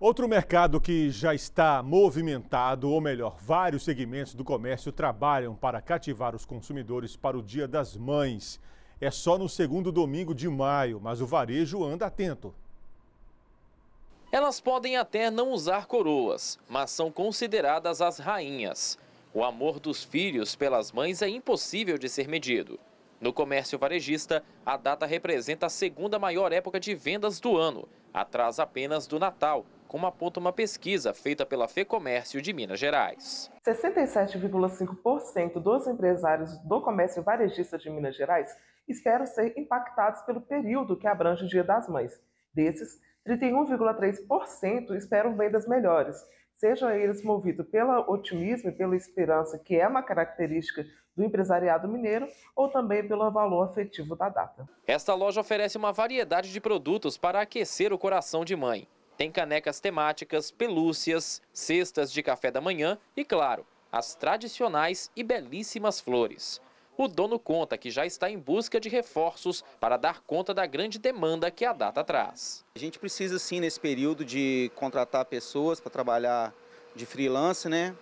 Outro mercado que já está movimentado, ou melhor, vários segmentos do comércio trabalham para cativar os consumidores para o Dia das Mães. É só no segundo domingo de maio, mas o varejo anda atento. Elas podem até não usar coroas, mas são consideradas as rainhas. O amor dos filhos pelas mães é impossível de ser medido. No comércio varejista, a data representa a segunda maior época de vendas do ano, atrás apenas do Natal, como aponta uma pesquisa feita pela FEComércio de Minas Gerais. 67,5% dos empresários do comércio varejista de Minas Gerais esperam ser impactados pelo período que abrange o Dia das Mães. Desses, 31,3% esperam vendas melhores, sejam eles movidos pelo otimismo e pela esperança, que é uma característica do empresariado mineiro, ou também pelo valor afetivo da data. Esta loja oferece uma variedade de produtos para aquecer o coração de mãe. Tem canecas temáticas, pelúcias, cestas de café da manhã e, claro, as tradicionais e belíssimas flores. O dono conta que já está em busca de reforços para dar conta da grande demanda que a data traz. A gente precisa sim nesse período de contratar pessoas para trabalhar de freelance, né?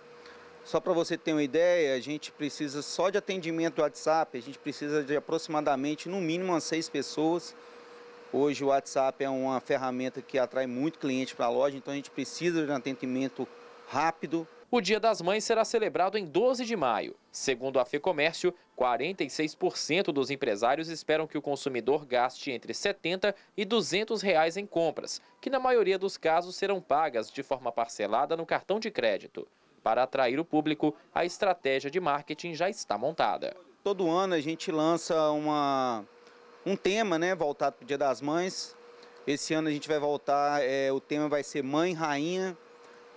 Só para você ter uma ideia, a gente precisa só de atendimento do WhatsApp, a gente precisa de aproximadamente no mínimo umas seis pessoas Hoje o WhatsApp é uma ferramenta que atrai muito cliente para a loja, então a gente precisa de um atendimento rápido. O Dia das Mães será celebrado em 12 de maio. Segundo a FEComércio, 46% dos empresários esperam que o consumidor gaste entre 70 e 200 reais em compras, que na maioria dos casos serão pagas de forma parcelada no cartão de crédito. Para atrair o público, a estratégia de marketing já está montada. Todo ano a gente lança uma um tema né, voltado para o Dia das Mães. Esse ano a gente vai voltar, é, o tema vai ser Mãe Rainha.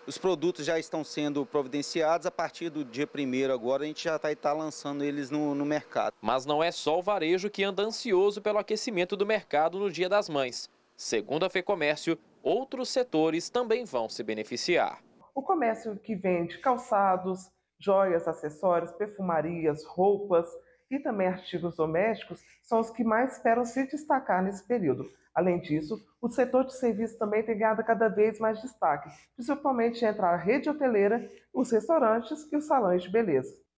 Os produtos já estão sendo providenciados. A partir do dia primeiro agora, a gente já vai estar tá lançando eles no, no mercado. Mas não é só o varejo que anda ansioso pelo aquecimento do mercado no Dia das Mães. Segundo a FEComércio, outros setores também vão se beneficiar. O comércio que vende calçados, joias, acessórios, perfumarias, roupas, e também artigos domésticos são os que mais esperam se destacar nesse período. Além disso, o setor de serviços também tem ganhado cada vez mais destaque, principalmente entre a rede hoteleira, os restaurantes e os salões de beleza.